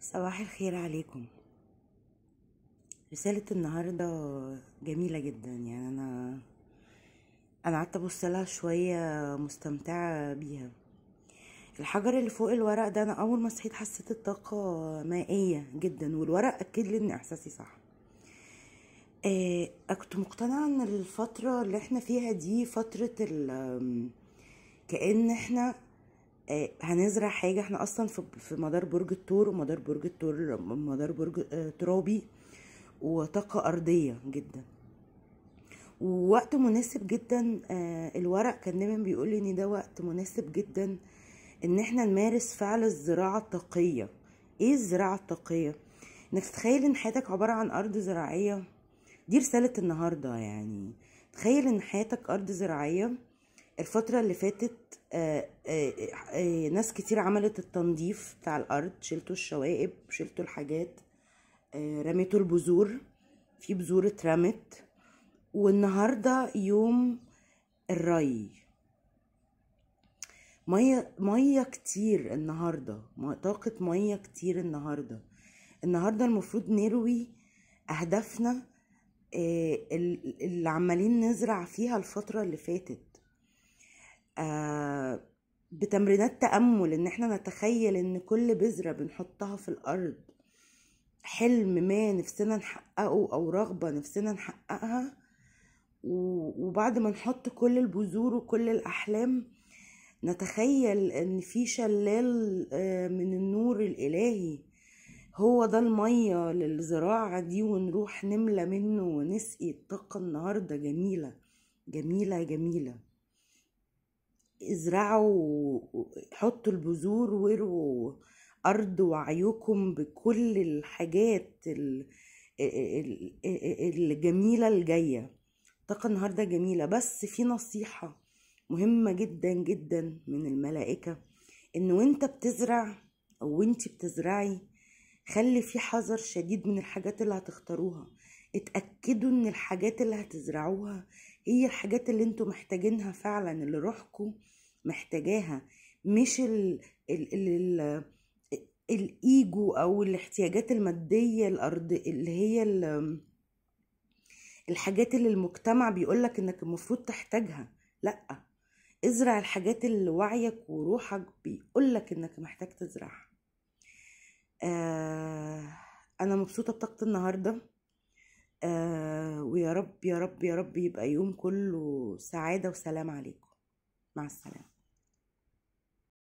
صباح الخير عليكم رسالة النهاردة جميلة جدا يعني أنا أنا قعدت أبص لها شوية مستمتعة بيها الحجر اللي فوق الورق ده أنا أول ما صحيت حسيت الطاقة مائية جدا والورق أكد لي إن إحساسي صح آه كنت مقتنعة إن الفترة اللي إحنا فيها دي فترة كأن إحنا آه، هنزرع حاجه احنا اصلا في مدار برج الثور ومدار برج الثور مدار برج آه، ترابي وطاقه ارضيه جدا ووقت مناسب جدا آه، الورق كان دايما بيقول ان ده وقت مناسب جدا ان احنا نمارس فعل الزراعه الطاقيه ايه الزراعه الطاقيه انك تتخيل ان حياتك عباره عن ارض زراعيه دي رساله النهارده يعني تخيل ان حياتك ارض زراعيه الفترة اللي فاتت آه، آه، آه، ناس كتير عملت التنظيف بتاع الأرض شلتوا الشوائب شلتوا الحاجات رميتوا البذور في بذور اترمت والنهاردة يوم الري مية, مية كتير النهاردة طاقة مية كتير النهاردة النهاردة المفروض نروي أهدافنا اللي عمالين نزرع فيها الفترة اللي فاتت آه، بتمرينات تأمل ان احنا نتخيل ان كل بذرة بنحطها في الارض حلم ما نفسنا نحققه او رغبة نفسنا نحققها وبعد ما نحط كل البذور وكل الاحلام نتخيل ان في شلال آه، من النور الالهي هو ده المية للزراعة دي ونروح نملى منه ونسقي الطاقة النهاردة جميلة جميلة جميلة ازرعوا حطوا البذور واروا ارض وعيكم بكل الحاجات الجميله الجايه طاقه النهارده جميله بس في نصيحه مهمه جدا جدا من الملائكه ان وانت بتزرع او وانت بتزرعي خلي في حذر شديد من الحاجات اللي هتختاروها اتاكدوا ان الحاجات اللي هتزرعوها ايه الحاجات اللي انتوا محتاجينها فعلا اللي روحكم محتاجاها مش ال ال ال ال الايجو او الاحتياجات الماديه الارض اللي هي الحاجات اللي المجتمع بيقولك انك المفروض تحتاجها لا ازرع الحاجات اللي وعيك وروحك بيقولك انك محتاج تزرعها آه انا مبسوطه بطاقه النهارده آه ويا رب يا رب يا رب يبقى يوم كله سعادة وسلام عليكم مع السلامة